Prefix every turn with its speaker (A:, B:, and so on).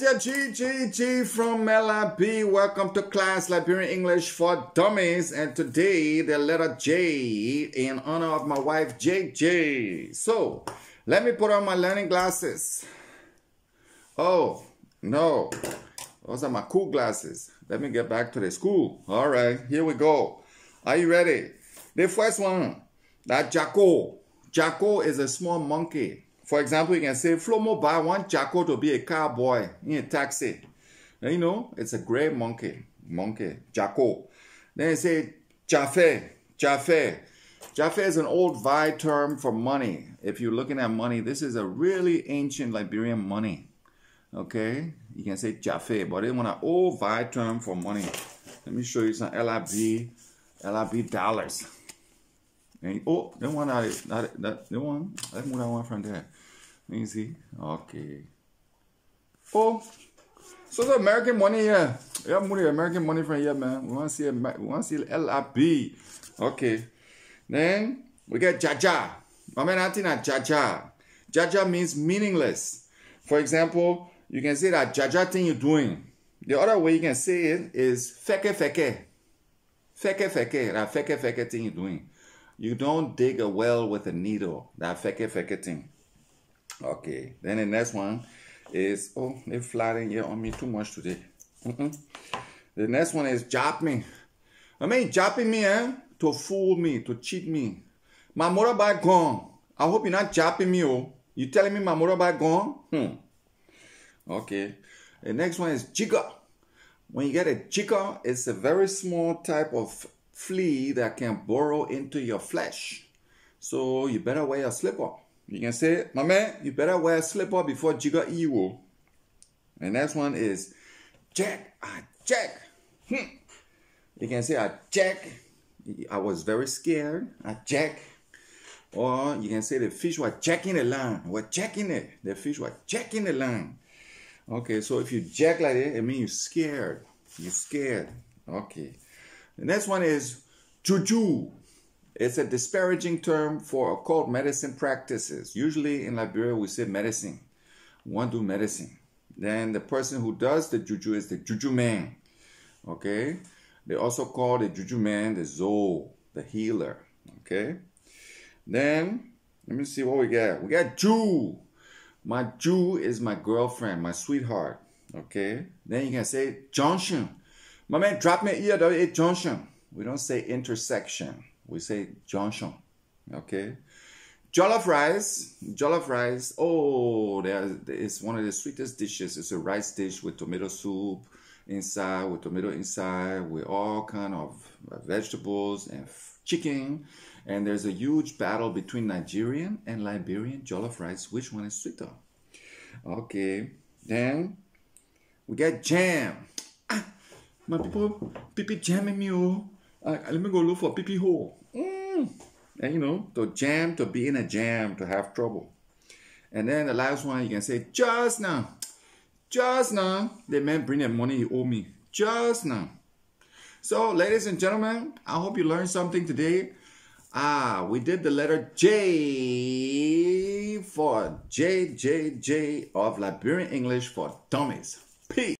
A: It's your GGG from LIB. Welcome to class Liberian English for Dummies. And today, the letter J in honor of my wife JJ. So, let me put on my learning glasses. Oh, no. Those are my cool glasses. Let me get back to the school. All right, here we go. Are you ready? The first one, that Jaco. Jaco is a small monkey. For example, you can say, Flomo buy one Jacko to be a cowboy in a taxi. you know, it's a gray monkey, monkey, Jacko. Then you say, Jaffe, Jaffe. Jaffe is an old Vi term for money. If you're looking at money, this is a really ancient Liberian money. Okay, you can say Jaffe, but it's an old Vi term for money. Let me show you some LIB, LIB dollars. Hein? Oh, that one, that, that, that, the one, that move that one from there. Let me see. Okay. Oh, so the American money here. Yeah, have money, American money from here, man. We want to see, we want to see LRB. Okay. Then we get Jaja. I mean, I think that Jaja. Jaja means meaningless. For example, you can say that Jaja thing you're doing. The other way you can say it is feke feke. Feke feke, that feke feke thing you're doing. You don't dig a well with a needle. That feke feke thing. Okay. Then the next one is oh they flattering here on me too much today. Mm -mm. The next one is japping. I mean japping me eh to fool me to cheat me. My motorbike gone. I hope you're not japping me oh. You telling me my motorbike gone? Hmm. Okay. The next one is jigger. When you get a jigger, it's a very small type of flea that can burrow into your flesh. So you better wear a slipper. You can say, my man, you better wear a slipper before Jigga Ewo. And next one is, Jack, I Jack. Hm. You can say, I Jack. I was very scared. I Jack. Or you can say the fish were checking the line. Were checking it. The fish were checking the line. Okay, so if you jack like that, it means you're scared. You're scared. Okay. The next one is juju. It's a disparaging term for occult medicine practices. Usually in Liberia, we say medicine. One do medicine. Then the person who does the juju is the juju man. Okay? They also call the juju man the Zo, the healer. Okay? Then, let me see what we got. We got Jew. My Jew is my girlfriend, my sweetheart. Okay? Then you can say Johnson. My man, drop me here, though, junction. We don't say intersection. We say junction. Okay? Jollof rice, jollof rice. Oh, there is one of the sweetest dishes. It's a rice dish with tomato soup inside, with tomato inside, with all kind of vegetables and chicken. And there's a huge battle between Nigerian and Liberian jollof rice. Which one is sweeter? Okay, then we got jam. My people, PP jamming me, oh. Uh, let me go look for PP hole. Mm. And you know, to jam, to be in a jam, to have trouble. And then the last one, you can say, just now. Just now, the man bring the money he owe me. Just now. So, ladies and gentlemen, I hope you learned something today. Ah, we did the letter J for J J J of Liberian English for Dummies. Peace.